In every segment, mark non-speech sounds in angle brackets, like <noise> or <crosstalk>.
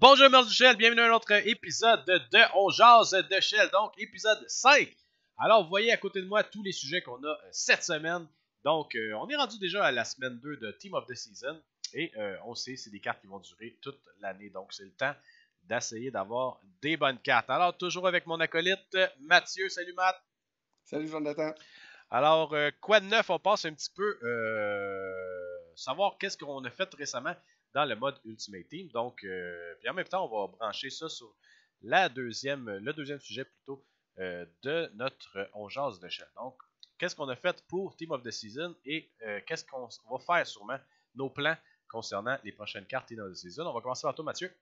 Bonjour du Duchel, bienvenue à un autre épisode de On Jase de Shell, donc épisode 5. Alors vous voyez à côté de moi tous les sujets qu'on a euh, cette semaine. Donc euh, on est rendu déjà à la semaine 2 de Team of the Season et euh, on sait c'est des cartes qui vont durer toute l'année, donc c'est le temps d'essayer d'avoir des bonnes cartes. Alors toujours avec mon acolyte Mathieu, salut Matt. Salut Jonathan. Alors, quoi de neuf? On passe un petit peu savoir qu'est-ce qu'on a fait récemment dans le mode Ultimate Team. Donc, euh, en même temps, on va brancher ça sur la deuxième, le deuxième sujet plutôt euh, de notre euh, ongeance de chat. Donc, qu'est-ce qu'on a fait pour Team of the Season et qu'est-ce qu'on va faire sûrement, nos plans concernant les prochaines cartes Team of the Season. On va commencer par toi, Mathieu.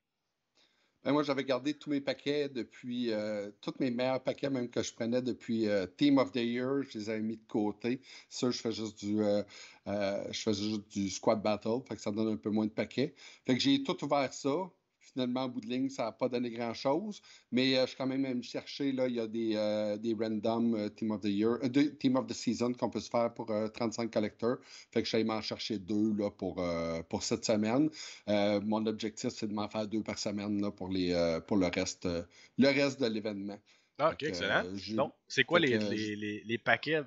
Ben moi, j'avais gardé tous mes paquets depuis, euh, tous mes meilleurs paquets même que je prenais depuis euh, Team of the Year, je les avais mis de côté. Ça, je fais juste du, euh, euh je fais juste du squad battle, fait que ça donne un peu moins de paquets. Fait que j'ai tout ouvert ça, Finalement, au bout de ligne, ça n'a pas donné grand-chose. Mais euh, je suis quand même allé chercher. Là, il y a des, euh, des random euh, Team of the Year, Team of the Season qu'on peut se faire pour 35 collecteurs. Fait que je suis allé m'en chercher deux là, pour, pour cette semaine. mon objectif, c'est de m'en faire deux par semaine pour, les, pour le, reste, le reste de l'événement. Ah, ok, excellent. c'est quoi les, les, les, paquets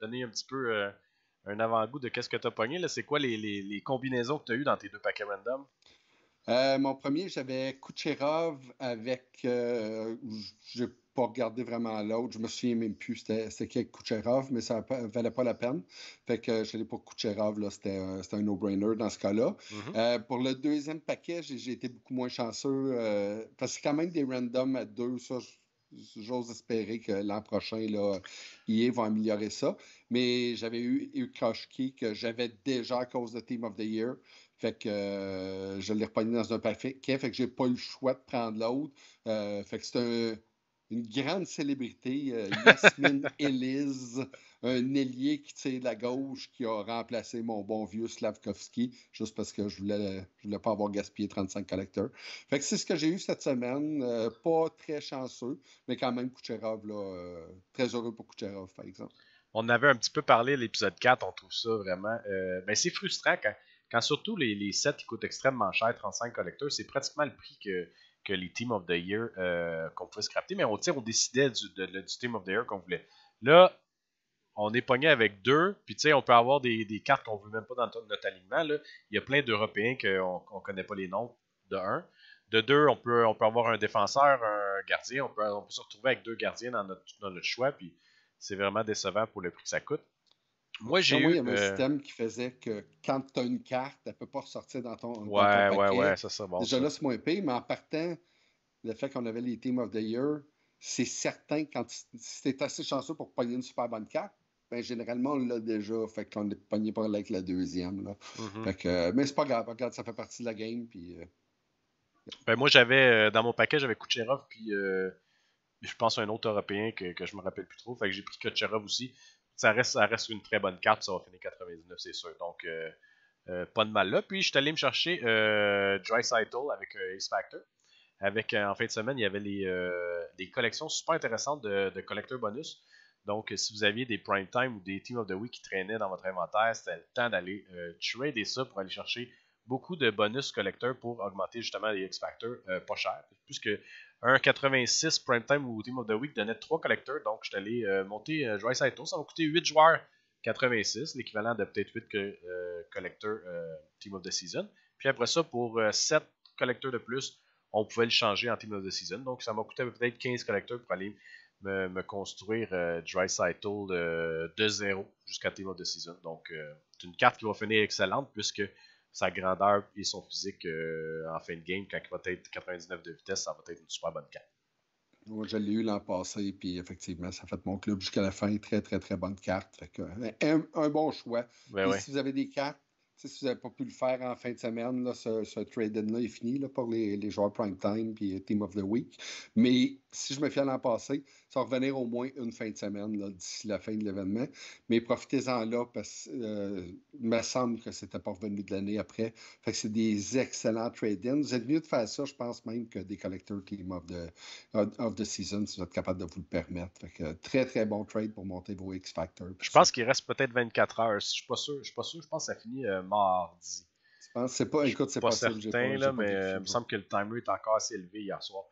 donner un petit peu un avant-goût de qu'est-ce que tu as pogné? C'est quoi les, combinaisons que tu as eues dans tes deux paquets random? Euh, mon premier, j'avais Kucherov avec. Euh, je n'ai pas regardé vraiment l'autre. Je me souviens même plus c'était Kucherov, mais ça ne valait pas la peine. Fait que je l'ai pour Kucherov, c'était, un no-brainer dans ce cas-là. Mm-hmm. Euh, pour le deuxième paquet, j'ai, été beaucoup moins chanceux. parce que c'est quand même des randoms à deux, J'ose espérer que l'an prochain, là, vont e va améliorer ça. Mais j'avais eu Ukoshki que j'avais déjà à cause de Team of the Year. Fait que euh, je l'ai repogné dans un paquet, fait que j'ai pas eu le choix de prendre l'autre. Euh, fait que c'est une grande célébrité, euh, Yasmine <laughs> Elise, un ailier qui tire de la gauche, qui a remplacé mon bon vieux Slavkovski, juste parce que je voulais, je voulais pas avoir gaspillé 35 collecteurs. Fait que c'est ce que j'ai eu cette semaine. pas très chanceux, mais quand même Kucherov, là, très heureux pour Kucherov, par exemple on avait un petit peu parlé l'épisode 4, on trouve ça vraiment. Mais ben, c'est frustrant quand, quand surtout les, 7 sets qui coûtent extrêmement cher, 35 collecteurs, c'est pratiquement le prix que, les Team of the Year euh, qu'on pouvait scraper. Mais on, on décidait du, Team of the Year qu'on voulait. Là, on est pogné avec deux, puis tu sais, on peut avoir des, cartes qu'on ne veut même pas dans notre alignement. Il y a plein d'Européens qu'on ne connaît pas les noms, de un. De deux, on peut, avoir un défenseur, un gardien. On peut, se retrouver avec deux gardiens dans notre, dans notre choix, puis c'est vraiment décevant pour le prix que ça coûte. Moi, j'ai eu. Il y avait un euh, système qui faisait que quand tu as une carte, elle ne peut pas ressortir dans ton. Ouais, ouais, ouais, ça, c'est bon. Déjà là, c'est moins pire, mais en partant, le fait qu'on avait les Team of the Year, c'est certain que quand si tu assez chanceux pour pogner une super bonne carte, ben, généralement, on l'a déjà. Fait qu'on est pogné par avec la deuxième. Là. Mm-hmm. mais c'est pas grave. ça fait partie de la game. Euh, ben, moi, j'avais. Euh, dans mon paquet, j'avais Kucherov, puis. je pense à un autre Européen que, que je me rappelle plus trop. Fait que j'ai pris Kucherov aussi ça reste, une très bonne carte, ça va finir 99, c'est sûr. Donc, euh, euh, pas de mal là. Puis, je suis allé me chercher euh, Dry Cytol avec x euh, Factor. Avec, en fin de semaine, il y avait des collections super intéressantes de, collecteurs bonus. Donc, si vous aviez des prime time ou des team of the week qui traînaient dans votre inventaire, c'était le temps d'aller trader ça pour aller chercher beaucoup de bonus collecteurs pour augmenter justement les x factor pas cher. Puisque 1,86 Prime Time ou Team of the Week donnait 3 collecteurs. Donc, je suis allé euh, monter euh, Dry Saito. Ça m'a coûté 8 joueurs 86, l'équivalent de peut-être 8 euh, collecteurs euh, Team of the Season. Puis après ça, pour 7 collecteurs de plus, on pouvait le changer en Team of the Season. Donc, ça m'a coûté peut-être 15 collecteurs pour aller me, construire Dry Saito de, de 0 jusqu'à Team of the Season. Donc, c'est une carte qui va finir excellente puisque sa grandeur et son physique euh, en fin de game, quand il va être 99 de vitesse, ça va être une super bonne carte. Moi, je l'ai eu l'an passé, puis effectivement, ça fait mon club jusqu'à la fin. Très, très, très bonne carte. Fait que, un, bon choix. Ben si vous avez des cartes, si vous n'avez pas pu le faire en fin de semaine, là, ce, trade-in-là est fini là, pour les, les, joueurs prime time puis Team of the Week. Mais si je me fie à l'an passé, ça va revenir au moins une fin de semaine d'ici la fin de l'événement. Mais profitez-en là parce que euh, me semble que c'était pas revenu de l'année après. Fait que c'est des excellents trade-ins. Vous êtes mieux de faire ça, je pense même que des collecteurs qui of the, of the season si vous êtes capable de vous le permettre. Fait euh, très très bon trade pour monter vos X Factor. Je pense qu'il reste peut-être 24 heures. je suis pas sûr, je suis pas sûr. Je pense que ça finit euh, mardi. Je pense pas. c'est pas, certain là, mais il me semble que le timer est encore assez élevé hier soir.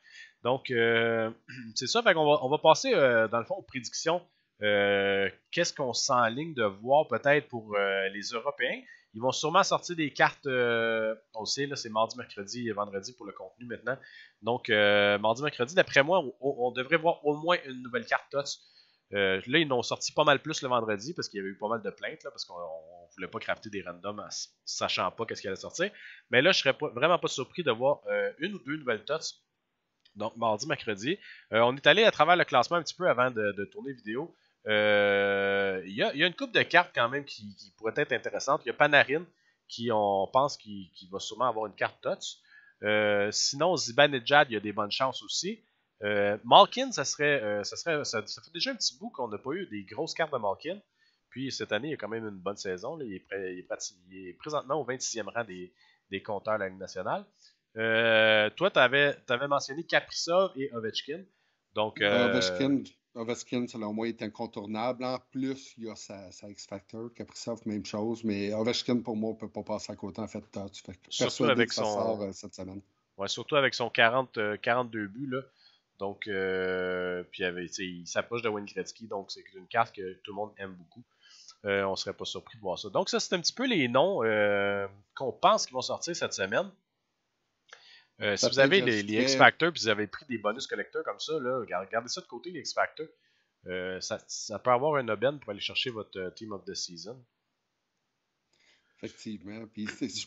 Donc, euh, <clears throat> c'est ça. on va passer, euh, dans le fond, aux prédictions. Euh, qu'est-ce qu'on ligne de voir peut-être pour les Européens? Ils vont sûrement sortir des cartes, on sait, là, c'est mardi, mercredi et vendredi pour le contenu maintenant. Donc, mardi, mercredi, d'après moi, on, devrait voir au moins une nouvelle carte TOTS. là, ils n'ont sorti pas mal plus le vendredi parce qu'il y avait eu pas mal de plaintes, là, parce qu'on ne voulait pas crafter des randoms en sachant pas qu'est-ce qui allait sortir. Mais là, je serais vraiment pas surpris de voir une ou deux nouvelles TOTS donc mardi, mercredi. Euh, on est allé à travers le classement un petit peu avant de, tourner vidéo. Euh, il y, a, une coupe de cartes quand même qui, pourrait être intéressante. Il y a Panarin, qui on pense qu'il va sûrement avoir une carte TOTS. Euh, sinon, Ziban il y a des bonnes chances aussi. Malkin, ça serait, ça fait déjà un petit bout qu'on n'a pas eu des grosses cartes de Malkin. Puis cette année, il y a quand même une bonne saison. Il, est présentement au 26e rang des, des compteurs de la Ligue nationale. Euh, toi, tu avais, mentionné Kaprizov et Ovechkin. Donc, euh, Ovechkin, Ovechkin, moi moi, au incontournable. En plus, il y a sa, X-Factor. Kaprizov, même chose. Mais Ovechkin, pour moi, on ne peut pas passer à côté en fait. Tu fais surtout avec son... Euh, cette semaine. Ouais, surtout avec son 40, 42 buts. Là. Donc, puis il s'approche de Wayne Gretzky. Donc, c'est une carte que tout le monde aime beaucoup. on ne serait pas surpris de voir ça. Donc, ça, c'est un petit peu les noms qu'on pense qui vont sortir cette semaine. Euh, si vous avez les, X Factor puis vous avez pris des bonus collecteurs comme ça, là, regardez ça de côté, les X Factor. Euh, ça, peut avoir un aubaine pour aller chercher votre euh, Team of the Season. Effectivement. si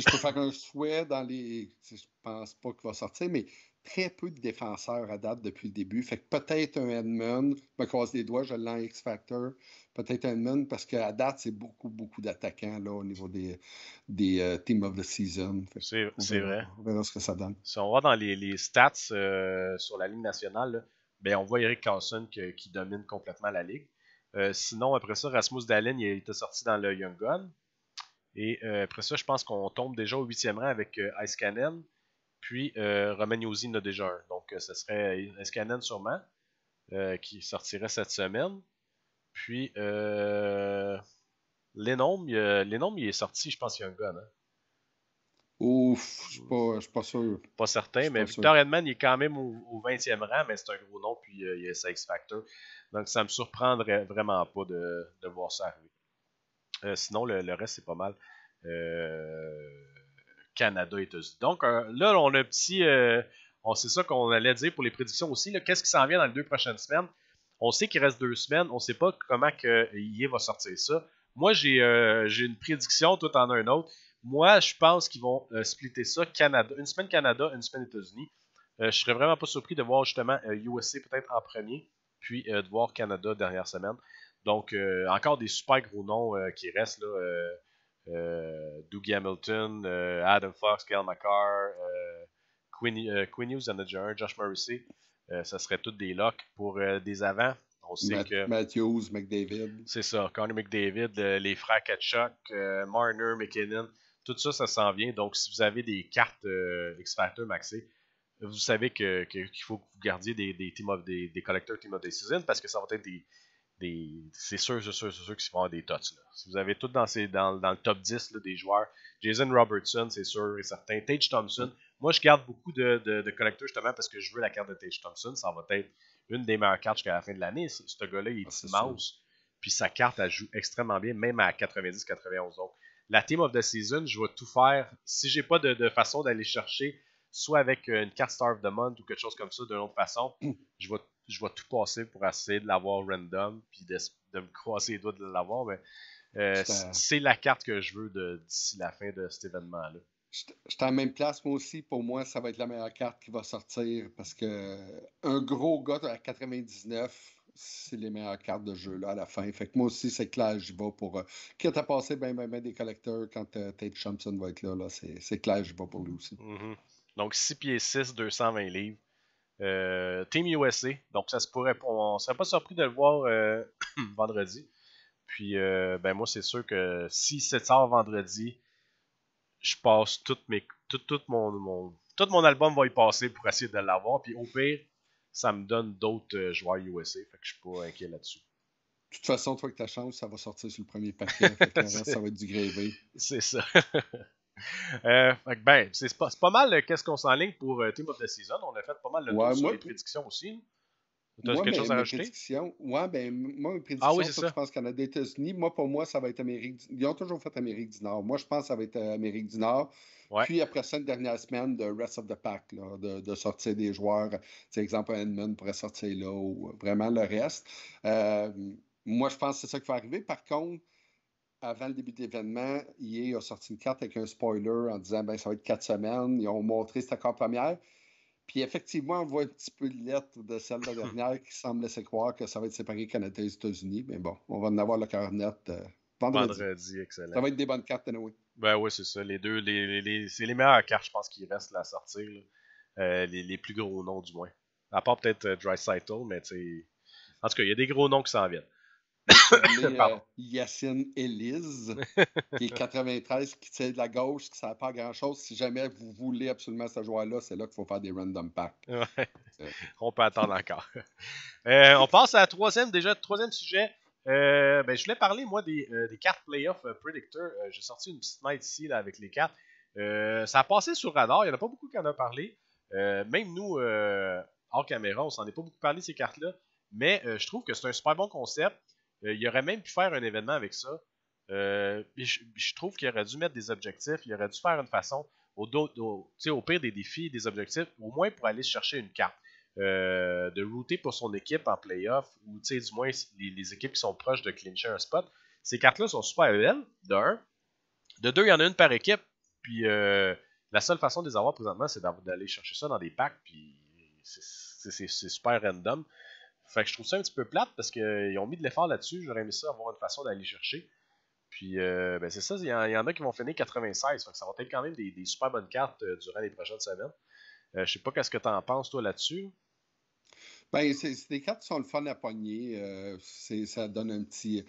je peux, faire un souhait dans les. Je pense pas qu'il va sortir, mais très peu de défenseurs à date depuis le début. Fait que peut-être un Edmund, je me croise les doigts, je l'ai en X-Factor. Peut-être un Edmund, parce qu'à date, c'est beaucoup, beaucoup d'attaquants là, au niveau des, euh, Team of the Season. C'est, vrai. On verra ce que ça donne. Si on voit dans les, stats euh, sur la Ligue nationale, ben, on voit Eric Carlson qui, domine complètement la Ligue. Euh, sinon, après ça, Rasmus Dallin, il était sorti dans le Young Gun. Et après ça, je pense qu'on tombe déjà au huitième rang avec Ice Cannon. Puis euh, Romagnosi en a déjà un. Donc, euh, ce serait Escanen sûrement, euh, qui sortirait cette semaine. Puis, euh, il, est sorti, je pense qu'il y a un gun. Hein? Ouf, je suis pas, sûr. Pas certain, mais Victor Edman, il est quand même au, 20e rang, mais c'est un gros nom, puis il y a Sex Factor. Donc ça me surprendrait vraiment pas de, de voir ça arriver. sinon, le, le reste, c'est pas mal. Euh, Canada, États-Unis. Donc euh, là, on a un petit. Euh, on sait ça qu'on allait dire pour les prédictions aussi. Qu'est-ce qui s'en vient dans les deux prochaines semaines? On sait qu'il reste deux semaines. On ne sait pas comment que euh, va sortir ça. Moi, j'ai une prédiction, tout en un autre. Moi, je pense qu'ils vont splitter ça Canada, une semaine Canada, une semaine États-Unis. je serais vraiment pas surpris de voir justement USA peut-être en premier, puis de voir Canada dernière semaine. Donc, encore des super gros noms qui restent là. Euh, Dougie Hamilton, euh, Adam Fox, Kyle McCarr, euh, Quinn, Quinn Hughes en a Josh Morrissey. ça serait toutes des locks pour des avants. On sait que. Matthews, McDavid. C'est ça. Connor McDavid, les frères Ketchuk, Marner, McKinnon. Tout ça, ça s'en vient. Donc, si vous avez des cartes X-Factor Maxé, vous savez qu'il que, faut que vous gardiez des, des, team of, des, des collecteurs Team of the parce que ça va être des, c'est sûr, c'est sûr, c'est sûr qu'ils vont avoir des tots. Si vous avez tout dans, le top 10 des joueurs, Jason Robertson, c'est sûr et certain. Tage Thompson. Moi, je garde beaucoup de, collecteurs justement parce que je veux la carte de Tage Thompson. Ça va être une des meilleures cartes jusqu'à la fin de l'année. Ce gars-là, il est ah, immense. Puis sa carte, elle joue extrêmement bien, même à 90-91. Donc, la Team of the Season, je vais tout faire. Si j'ai pas de, façon d'aller chercher, soit avec euh, une carte Star of the Month ou quelque chose comme ça, d'une autre façon, je vais je vais tout passer pour essayer de l'avoir random, puis de, me croiser les doigts de l'avoir. Mais euh, c'est la carte que je veux d'ici la fin de cet événement-là. J'étais suis en même place, moi aussi. Pour moi, ça va être la meilleure carte qui va sortir parce que un gros gars à 99, c'est les meilleures cartes de jeu là, à la fin. Fait que moi aussi, c'est clair, j'y vais pour. qui euh, quitte passé ben, ben, ben, des collecteurs quand Tate euh, va être là, là c'est clair, j'y vais pour lui aussi. Mm-hmm. Donc 6 pieds 6, 220 livres. Euh, Team USA, donc ça se pourrait, on ne serait pas surpris de le voir euh, <clears throat> vendredi. Puis, euh, ben moi, c'est sûr que si c'est sort vendredi, je passe tout, mon, tout mon album va y passer pour essayer de l'avoir. Puis au pire, ça me donne d'autres joueurs USA, fait que je suis pas inquiet là-dessus. De toute façon, toi, que ta chance, ça va sortir sur le premier paquet. <laughs> ça va être du grévé. C'est ça. <laughs> <laughs> Euh, ben, c'est pas, mal euh, qu'est-ce qu'on s'enligne pour euh, Team of the Season. On a fait pas mal de sur les prédictions aussi. Tu quelque ben, chose à rajouter? Ouais, ben, moi, mes prédictions, ah, oui, ça. je pense qu'en États-Unis. Moi, pour moi, ça va être Amérique du... Ils ont toujours fait Amérique du Nord. Moi, je pense que ça va être Amérique du Nord. Puis après cette dernière semaine de rest of the pack, de, sortir des joueurs. C'est exemple, Edmund pourrait sortir là ou vraiment le reste. moi, je pense que c'est ça qui va arriver. Par contre, avant le début de l'événement, EA a sorti une carte avec un spoiler en disant ben, ça va être quatre semaines. Ils ont montré cette carte première. Puis effectivement, on voit un petit peu de lettres de celle de la dernière qui semble laisser croire que ça va être séparé Canada et États-Unis. Mais bon, on va en avoir le cœur net euh, vendredi. excellent. Ça va être des bonnes cartes, anyway. Ben oui, c'est ça. Les deux, les, c'est les meilleures cartes, je pense, qui restent à sortir. Euh, les, plus gros noms, du moins. À part peut-être euh, Dry mais tu En tout cas, il y a des gros noms qui s'en viennent. <laughs> Euh, Yacine Elise, qui est 93, qui tient de la gauche, qui ne sert pas à grand-chose. Si jamais vous voulez absolument ce joueur-là, c'est là, qu'il faut faire des random packs. Euh. On peut attendre encore. <laughs> Euh, on passe à la troisième, déjà, troisième sujet. Ben, je voulais parler, moi, des, cartes Playoff Predictor. J'ai sorti une petite night ici là, avec les cartes. ça a passé sur radar, il n'y en a pas beaucoup qui en a parlé. même nous, hors caméra, on s'en est pas beaucoup parlé ces cartes-là. Mais je trouve que c'est un super bon concept. Euh, il aurait même pu faire un événement avec ça. Euh, je, trouve qu'il aurait dû mettre des objectifs, il aurait dû faire une façon, au, pire des défis, des objectifs, au moins pour aller chercher une carte. Euh, de router pour son équipe en playoff, ou du moins les, équipes qui sont proches de clincher un spot. Ces cartes-là sont super belles, de un. De deux, il y en a une par équipe, puis la seule façon de les avoir présentement, c'est d'aller chercher ça dans des packs, puis c'est super random. Fait que je trouve ça un petit peu plate parce qu'ils ont mis de l'effort là-dessus. J'aurais aimé ça avoir une façon d'aller chercher. Puis, euh, ben, c'est ça, il y, en a qui vont finir 96. Fait que ça va être quand même des, super bonnes cartes euh, durant les prochaines semaines. Euh, je sais pas qu'est-ce que tu en penses, toi, là-dessus. Ben, c'est des cartes qui sont le fun à pogner. Euh, ça donne un petit.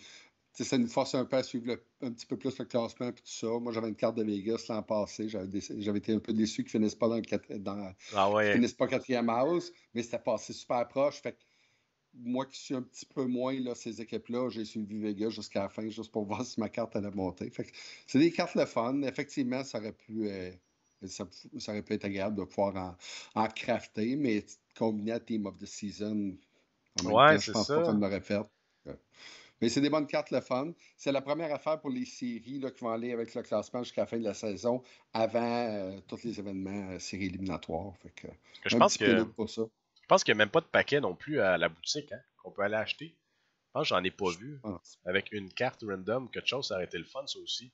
Ça nous force un peu à suivre un petit peu plus le classement et tout ça. Moi, j'avais une carte de Vegas l'an passé. J'avais été un peu déçu qu'ils ne finissent pas dans, le, dans ah pas quatrième house, mais c'était passé super proche. Fait moi qui suis un petit peu moins là, ces équipes-là, j'ai suivi Vega jusqu'à la fin, juste pour <laughs> voir si ma carte allait monter. C'est des cartes le fun. Effectivement, ça aurait pu, euh, ça, aurait être agréable de pouvoir en, crafter, mais combiné à Team of the Season, je pense ça. qu'on fait. Mais c'est des bonnes cartes, le fun. C'est la première affaire pour les séries qui vont aller avec le classement jusqu'à la fin de la saison, avant euh, tous les événements euh, séries éliminatoires. Fait je pense que pour ça. Je pense qu'il n'y a même pas de paquet non plus à la boutique hein, qu'on peut aller acheter. Je pense que j'en ai pas vu. Avec une carte random, quelque chose, ça aurait été le fun, ça aussi.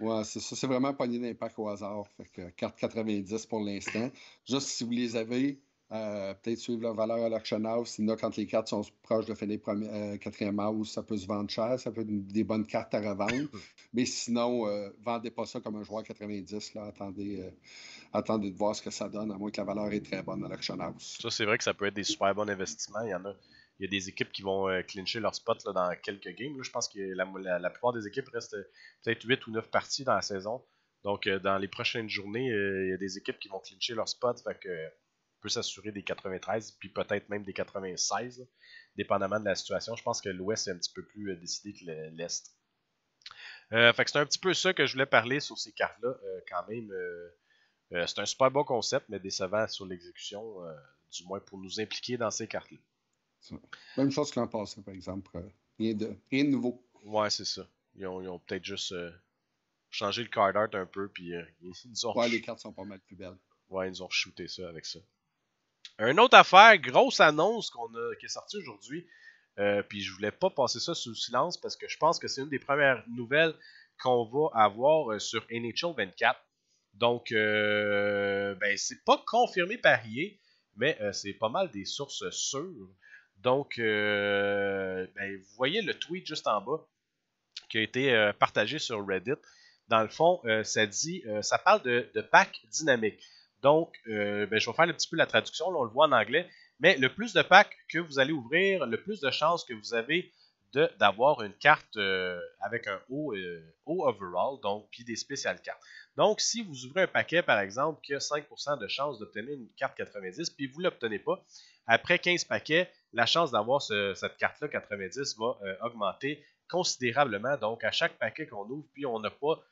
Ouais, c'est ça. C'est vraiment pogné d'impact au hasard. Fait que carte 90 pour l'instant. Juste si vous les avez, euh, peut-être suivre leur valeur à l'auction house. Sinon, quand les cartes sont proches de finir euh, quatrième house, ça peut se vendre cher, ça peut être des bonnes cartes à revendre. <coughs> Mais sinon, euh, vendez pas ça comme un joueur 90. Là. Attendez, euh, attendez de voir ce que ça donne, à moins que la valeur est très bonne à l'auction house. Ça, c'est vrai que ça peut être des super bons investissements. Il y en a. Il y a des équipes qui vont euh, clincher leur spot dans quelques games. je pense que la, plupart des équipes restent peut-être 8 ou 9 parties dans la saison. Donc, dans les prochaines journées, il y a des équipes qui vont clincher leur spot. Fait que peut s'assurer des 93, puis peut-être même des 96, dépendamment de la situation. Je pense que l'Ouest est un petit peu plus euh, décidé que l'Est. Euh, fait c'est un petit peu ça que je voulais parler sur ces cartes-là, euh, quand même. c'est un super bon concept, mais décevant sur l'exécution, du moins pour nous impliquer dans ces cartes-là. Même chose que l'an passé, par exemple. rien, de, nouveau. Ouais, c'est ça. Ils ont, peut-être juste changé le card art un peu, puis ils ont. Ouais, les cartes sont pas mal plus belles. Ouais, ils ont shooté ça avec ça. Une autre affaire, grosse annonce qui est sortie aujourd'hui. Euh, puis je voulais pas passer ça sous silence parce que je pense que c'est une des premières nouvelles qu'on va avoir euh, sur NHL 24. Donc, ce euh, ben, c'est pas confirmé par hier, mais c'est pas mal des sources sûres. Donc, ben, vous voyez le tweet juste en bas qui a été partagé sur Reddit. Dans le fond, ça dit, ça parle de, de pack dynamique. Donc, euh, ben, je vais faire un petit peu la traduction, on le voit en anglais. Mais le plus de packs que vous allez ouvrir, le plus de chances que vous avez d'avoir une carte euh, avec un haut, euh, overall, donc puis des spéciales cartes. Donc, si vous ouvrez un paquet, par exemple, qui a 5% de chances d'obtenir une carte 90, puis vous ne l'obtenez pas, après 15 paquets, la chance d'avoir cette carte-là 90 va augmenter considérablement. Donc, à chaque paquet qu'on ouvre, puis on n'a pas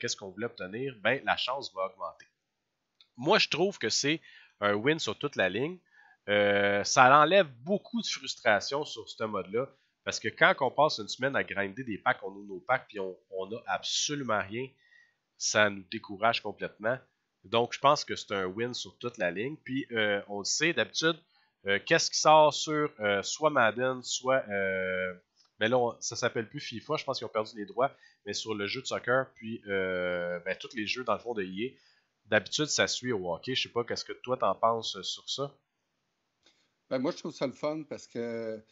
qu'est-ce qu'on voulait obtenir, ben, la chance va augmenter moi, je trouve que c'est un win sur toute la ligne. Euh, ça enlève beaucoup de frustration sur ce mode-là. Parce que quand on passe une semaine à grinder des packs, on ouvre nos packs puis on n'a absolument rien, ça nous décourage complètement. Donc, je pense que c'est un win sur toute la ligne. Puis, euh, on le sait, d'habitude, euh, qu'est-ce qui sort sur soit Madden, soit. mais ben là, ça ça s'appelle plus FIFA, je pense qu'ils ont perdu les droits, mais sur le jeu de soccer, puis ben, tous les jeux dans le fond de EA. D'habitude, ça suit au hockey. Je sais pas qu'est-ce que toi t'en penses euh, sur ça. Ben, moi, je trouve ça le fun parce que,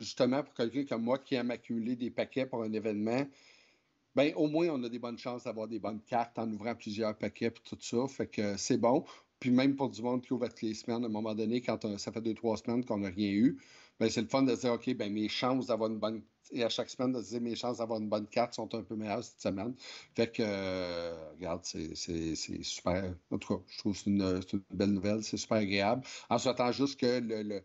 justement, pour quelqu'un comme moi qui aime accumuler des paquets pour un événement, ben, au moins, on a des bonnes chances d'avoir des bonnes cartes en ouvrant plusieurs paquets et tout ça. Fait que c'est bon. Puis même pour du monde qui ouvre toutes les semaines, à un moment donné, quand euh, ça fait deux, trois semaines qu'on n'a rien eu, ben, c'est le fun de dire, OK, ben, mes chances d'avoir une bonne et à chaque semaine de se dire mes chances d'avoir une bonne carte sont un peu meilleures cette semaine. Fait que, euh, regarde, c'est super. En tout cas, je trouve que c'est une, belle nouvelle, c'est super agréable. En souhaitant juste que le,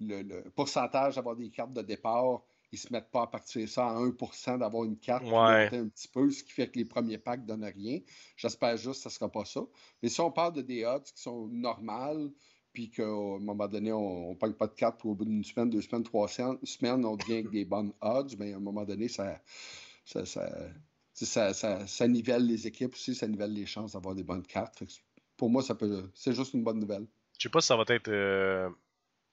le, pourcentage d'avoir des cartes de départ ils se mettent pas à partir de ça à 1 d'avoir une carte un petit peu, ce qui fait que les premiers packs donnent rien. J'espère juste que ce ne sera pas ça. Mais si on parle de des odds qui sont normales, puis qu'à un moment donné, on ne parle pas de cartes au bout d'une semaine, deux semaines, trois semaines, on devient des bonnes odds, mais à un moment donné, ça, ça, ça, nivelle les équipes aussi, ça nivelle les chances d'avoir des bonnes cartes. pour moi, ça peut, c'est juste une bonne nouvelle. Je sais pas si ça va être euh,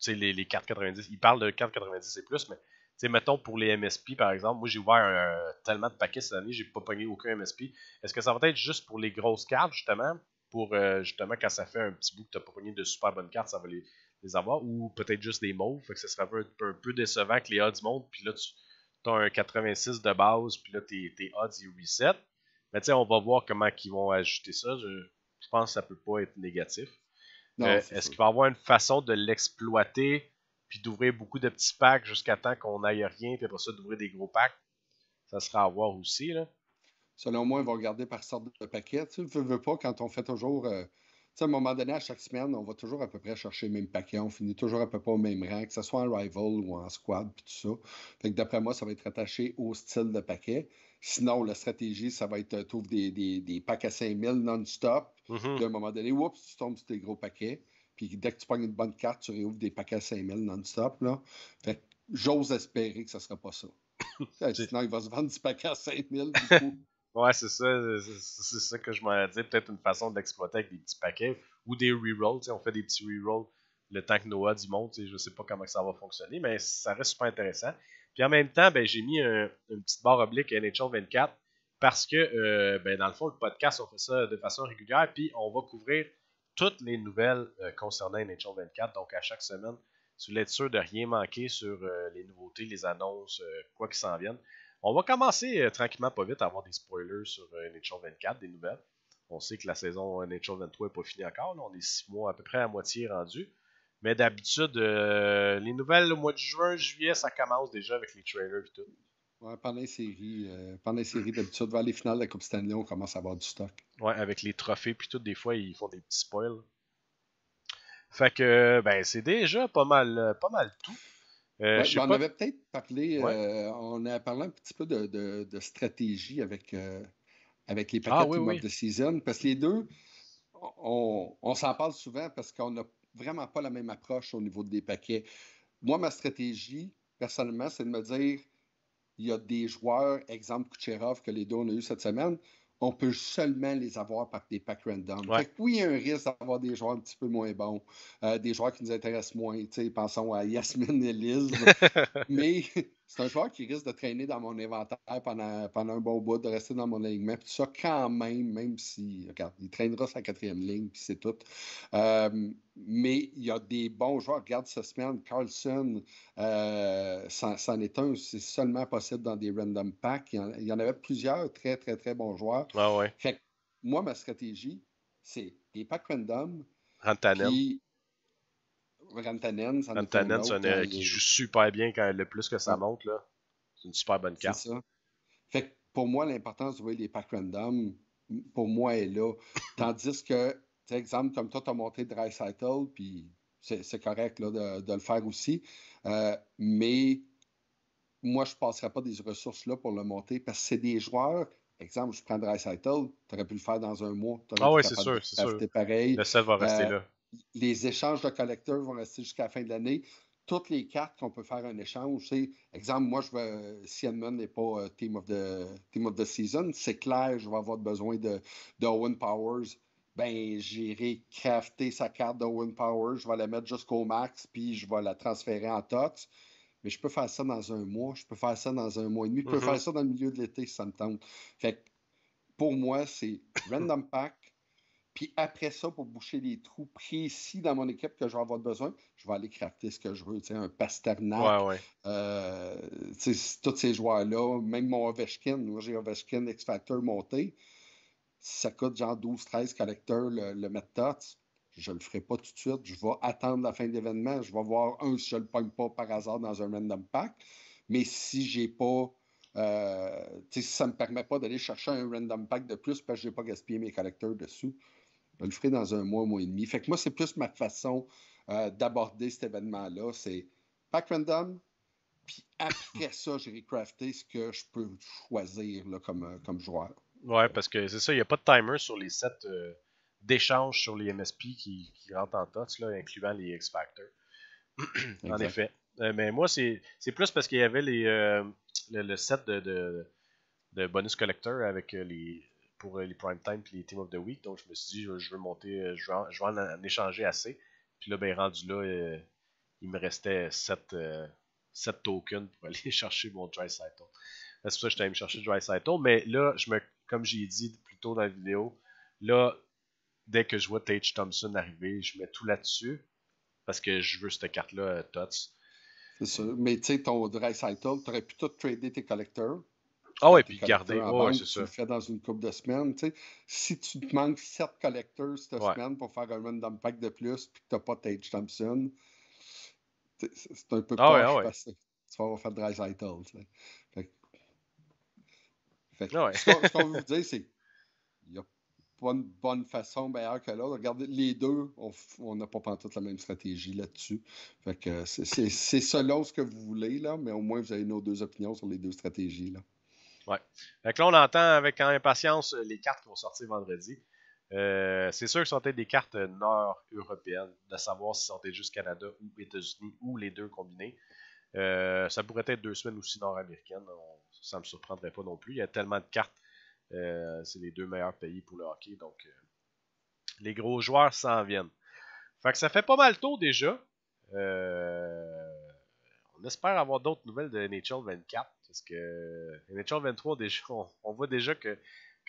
les, les cartes 90. Ils parlent de cartes 90 et plus, mais mettons pour les MSP, par exemple, moi j'ai ouvert tellement de paquets cette année, j'ai pas pogné aucun MSP. Est-ce que ça va être juste pour les grosses cartes, justement, pour euh, justement quand ça fait un petit bout que tu pas de super bonnes cartes, ça va les, avoir, ou peut-être juste des mauves, fait que ça sera un, peu décevant que les odds montent, puis là tu as un 86 de base, puis là tes, tes odds ils reset. Mais tu sais, on va voir comment ils vont ajouter ça. Je, pense que ça peut pas être négatif. Euh, est-ce qu'il va y avoir une façon de l'exploiter, puis d'ouvrir beaucoup de petits packs jusqu'à temps qu'on n'aille rien, puis après ça d'ouvrir des gros packs? Ça sera à voir aussi. Là selon moi, ils va regarder par sorte de paquet. Tu ne veux, pas quand on fait toujours. Euh, sais, à un moment donné, à chaque semaine, on va toujours à peu près chercher le même paquet. On finit toujours à peu près au même rang, que ce soit en rival ou en squad, puis tout ça. Fait que d'après moi, ça va être attaché au style de paquet. Sinon, la stratégie, ça va être euh, trouve des, des, des packs à 5000 non-stop. Mm à un moment donné, oups, tu tombes sur tes gros paquets. Puis dès que tu pognes une bonne carte, tu réouvres des paquets à 5000 non-stop. Fait que j'ose espérer que ce ne sera pas ça. <laughs> Sinon, il va se vendre du paquet à 5000. Du <laughs> coup. Ouais, c'est ça. Euh, c'est ça que je m'en dit. Peut-être une façon d'exploiter avec des petits paquets ou des rerolls. On fait des petits rerolls le temps que Noah du monde. Je ne sais pas comment ça va fonctionner, mais ça reste super intéressant. Puis en même temps, ben, j'ai mis un, une petite barre oblique à NHL 24 parce que, euh, ben, dans le fond, le podcast, on fait ça de façon régulière. Puis on va couvrir toutes les nouvelles euh, concernant NHL 24. Donc à chaque semaine, tu voulais être sûr de rien manquer sur les nouveautés, les annonces, quoi qui s'en vienne. On va commencer euh, tranquillement, pas vite, à avoir des spoilers sur euh, Nature 24, des nouvelles. On sait que la saison Nature 23 n'est pas finie encore. On est six mois à peu près à moitié rendu. Mais d'habitude, euh, les nouvelles au mois de juin, juillet, ça commence déjà avec les trailers et tout. Ouais, pendant les séries, pendant les séries d'habitude, vers les finales de la Coupe Stanley, on commence à avoir du stock. Ouais, avec les trophées puis tout, des fois, ils font des petits spoils. Fait que, ben, c'est déjà pas mal, pas mal tout. Euh, J'en on avait peut-être parlé, euh, on a parlé un petit peu de, stratégie avec, euh, avec les ah paquets ah, de season, parce que les deux, on, s'en parle souvent parce qu'on n'a vraiment pas la même approche au niveau des paquets. Moi, ma stratégie, personnellement, c'est de me dire il y a des joueurs, exemple Kucherov, que les deux on a eu cette semaine, on peut seulement les avoir par des packs random. oui, il y a un risque d'avoir des joueurs un petit peu moins bons, euh, des joueurs qui nous intéressent moins. Pensons à Yasmine Liz, <laughs> mais c'est un joueur qui risque de traîner dans mon inventaire pendant, un bon bout, de rester dans mon alignement. Puis ça, quand même, même si, regarde, il traînera sa quatrième ligne, puis c'est tout. Euh, mais il y a des bons joueurs. Regarde cette semaine, Carlson, euh, c'en est un, c'est seulement possible dans des random packs. Il y, en, avait plusieurs très, très, très bons joueurs. Ah moi, ma stratégie, c'est des packs random. qui Rantanen, Rantanen, c'est un, euh, qui joue super bien quand le plus que ça monte. Là. C'est une super bonne carte. Fait pour moi, l'importance de jouer les packs random, pour moi, est là. <laughs> Tandis que, exemple, comme toi, tu as monté Dry Cycle, puis c'est, correct de, le faire aussi. Euh, mais moi, je ne passerai pas des ressources-là pour le monter parce que c'est des joueurs. Exemple, je prends Dry Cycle, tu aurais pu le faire dans un mois. Ah oui, c'est sûr, c'est sûr. pareil. Le sel va rester euh, là les échanges de collecteurs vont rester jusqu'à la fin de l'année. Toutes les cartes qu'on peut faire un échange, c'est, exemple, moi, je veux, si Edmund n'est pas euh, team, of the, Season, c'est clair, je vais avoir besoin de, de Owen Powers. Ben, j'irai crafter sa carte de Owen Powers, je vais la mettre jusqu'au max, puis je vais la transférer en TOTS. Mais je peux faire ça dans un mois, je peux faire ça dans un mois et demi, je peux mm-hmm. faire ça dans le milieu de l'été si ça me tente. Fait pour moi, c'est Random Pack, puis après ça, pour boucher les trous précis dans mon équipe que je vais avoir besoin, je vais aller crafter ce que je veux. Un Pasternak, ouais, ouais. Euh, tous ces joueurs-là, même mon Ovechkin. Moi, j'ai Ovechkin X-Factor monté. Ça coûte genre 12-13 collecteurs le, le Je ne le ferai pas tout de suite. Je vais attendre la fin d'événement. Je vais voir un si je ne le pogne pas par hasard dans un random pack. Mais si j'ai pas euh, si ça ne me permet pas d'aller chercher un random pack de plus parce que je n'ai pas gaspillé mes collecteurs dessus, je le ferai dans un mois, un mois et demi. Fait que moi, c'est plus ma façon euh, d'aborder cet événement-là. C'est pack random, puis après ça, j'ai recrafté ce que je peux choisir comme, euh, comme joueur. Ouais, parce que c'est ça, il n'y a pas de timer sur les sets d'échanges euh, d'échange sur les MSP qui, rentrent en touch, là, incluant les X Factor. <clears throat> en effet. mais moi, c'est plus parce qu'il y avait les, le, set de, de, de bonus collector avec les pour euh, les prime time puis les team of the week. Donc, je me suis dit, je, veux monter, euh, je veux en, je vais échanger assez. Puis là, ben, rendu là, euh, il me restait 7, tokens pour <laughs> aller chercher mon dry ben, C'est pour ça que j'étais allé me chercher dry Mais là, je me, comme j'ai dit plus tôt dans la vidéo, là, dès que je vois tate Thompson arriver, je mets tout là-dessus parce que je veux cette carte-là, Tots. C'est sûr. Mais tu sais, ton dry tu aurais pu tout trader tes collecteurs ah ouais, puis euh, garder. ouais, c'est ça. Tu le dans une couple de semaines. Si tu te manques 7 collecteurs cette semaine pour faire un random pack de plus, puis que tu n'as pas Tage Thompson, c'est un peu ah, ah tu vas faire Dry Fait... Fait ah ce qu'on veut vous dire, c'est qu'il n'y a pas une bonne façon meilleure que l'autre. Regardez, les deux, on n'a pas toute la même stratégie là-dessus. Fait que euh, c'est selon ce que vous voulez, là, mais au moins vous avez nos deux opinions sur les deux stratégies. là. Ouais. là, on entend avec impatience euh, les cartes qui vont sortir vendredi. Euh, c'est sûr que sont des cartes euh, nord-européennes, de savoir si c'était juste Canada ou États-Unis ou les deux combinés. ça pourrait être deux semaines aussi nord-américaines. Ça ne me surprendrait pas non plus. Il y a tellement de cartes. c'est les deux meilleurs pays pour le hockey. Donc, les gros joueurs s'en viennent. Fait ça fait pas mal tôt déjà. on espère avoir d'autres nouvelles de NHL 24. Parce que NHL 23, déjà, on, voit déjà que,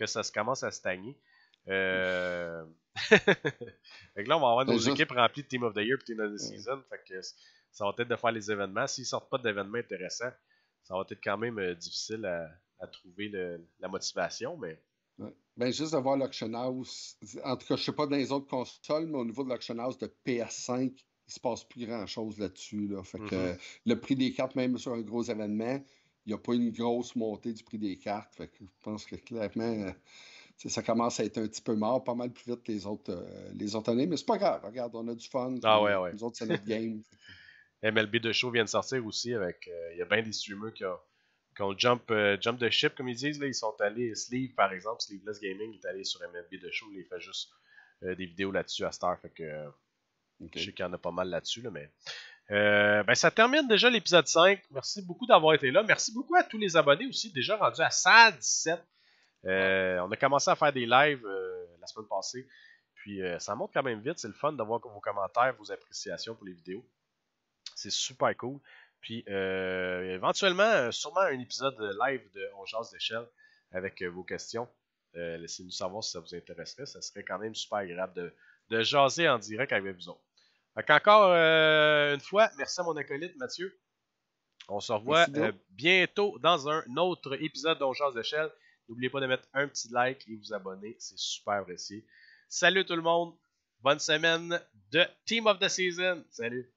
ça se commence à stagner. Euh... <laughs> là, on va avoir nos équipes remplies de Team of the Year et Team of the Season. ça va être de faire les événements. S'ils sortent pas d'événements intéressants, ça va être quand même euh, difficile à, trouver la motivation, mais. Ben, juste avoir House, en tout cas, je sais pas dans les autres consoles, mais au niveau de l'Action House de PS5, il se passe plus grand chose là-dessus. Mm-hmm. le prix des cartes, même sur un gros événement, n'y a pas une grosse montée du prix des cartes. Fait que je pense que clairement, euh, ça commence à être un petit peu mort, pas mal plus vite que les autres, euh, les autres années. Mais c'est pas grave, regarde, on a du fun. Ah ouais, ouais. Nous autres, c'est notre game. <laughs> MLB de show vient de sortir aussi avec. Euh, il y a bien des streamers qui ont, qui jump, jump de ship, comme ils disent. Là, ils sont allés. Sleeve, par exemple, Sleeveless Gaming est allé sur MLB de show. Il fait juste des vidéos là-dessus à Star. Fait que. Je sais qu'il y en a pas mal là-dessus, là, mais euh, ben ça termine déjà l'épisode 5. Merci beaucoup d'avoir été là. Merci beaucoup à tous les abonnés aussi, déjà rendus à 117. 17. Euh, on a commencé à faire des lives euh, la semaine passée. Puis ça monte quand même vite. C'est le fun d'avoir vos commentaires, vos appréciations pour les vidéos. C'est super cool. Puis éventuellement, sûrement un épisode live de On Jase d'échelle avec vos questions. Laissez-nous savoir si ça vous intéresserait. Ça serait quand même super agréable de, de jaser en direct avec vous autres. Encore encore euh, une fois, merci à mon acolyte Mathieu. On se revoit euh, bientôt dans un autre épisode d'Onchance d'échelle. N'oubliez pas de mettre un petit like et vous abonner, c'est super apprécié. Salut tout le monde, bonne semaine de Team of the Season. Salut!